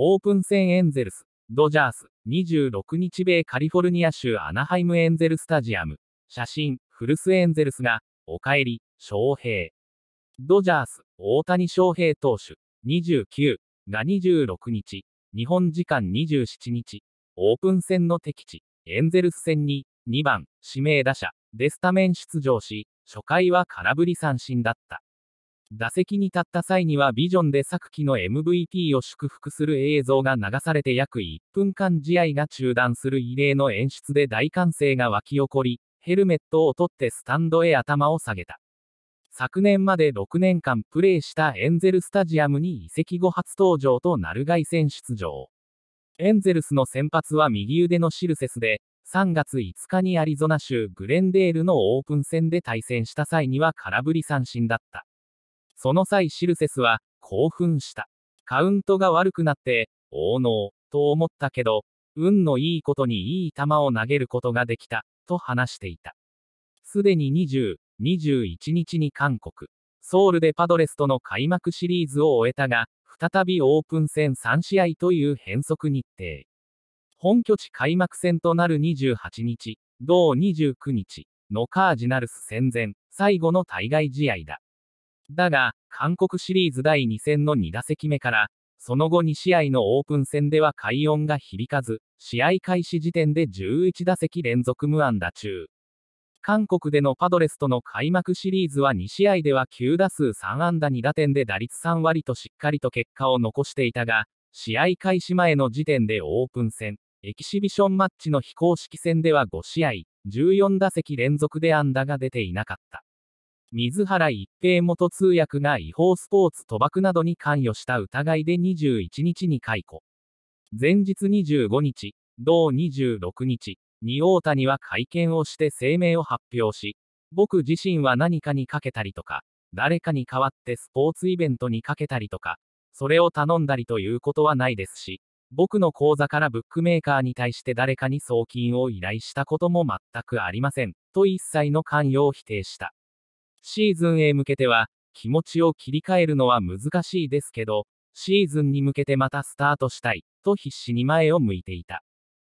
オープン戦エンゼルス、ドジャース、26日米カリフォルニア州アナハイムエンゼルスタジアム、写真、フルスエンゼルスが、おかえり、翔平。ドジャース、大谷翔平投手、29が26日、日本時間27日、オープン戦の敵地、エンゼルス戦に、2番、指名打者、デスタメン出場し、初回は空振り三振だった。打席に立った際にはビジョンで昨季の MVP を祝福する映像が流されて約1分間試合が中断する異例の演出で大歓声が沸き起こり、ヘルメットを取ってスタンドへ頭を下げた。昨年まで6年間プレーしたエンゼルスタジアムに移籍後初登場となる凱旋出場。エンゼルスの先発は右腕のシルセスで、3月5日にアリゾナ州グレンデールのオープン戦で対戦した際には空振り三振だった。その際シルセスは、興奮した。カウントが悪くなって、王能、と思ったけど、運のいいことにいい球を投げることができた、と話していた。すでに20、21日に韓国、ソウルでパドレスとの開幕シリーズを終えたが、再びオープン戦3試合という変則日程。本拠地開幕戦となる28日、同29日のカージナルス戦前、最後の対外試合だ。だが、韓国シリーズ第2戦の2打席目から、その後2試合のオープン戦では快音が響かず、試合開始時点で11打席連続無安打中。韓国でのパドレスとの開幕シリーズは2試合では9打数3安打2打点で打率3割としっかりと結果を残していたが、試合開始前の時点でオープン戦、エキシビションマッチの非公式戦では5試合、14打席連続で安打が出ていなかった。水原一平元通訳が違法スポーツ賭博などに関与した疑いで21日に解雇。前日25日、同26日、に大谷は会見をして声明を発表し、僕自身は何かにかけたりとか、誰かに代わってスポーツイベントにかけたりとか、それを頼んだりということはないですし、僕の口座からブックメーカーに対して誰かに送金を依頼したことも全くありません、と一切の関与を否定した。シーズンへ向けては、気持ちを切り替えるのは難しいですけど、シーズンに向けてまたスタートしたい、と必死に前を向いていた。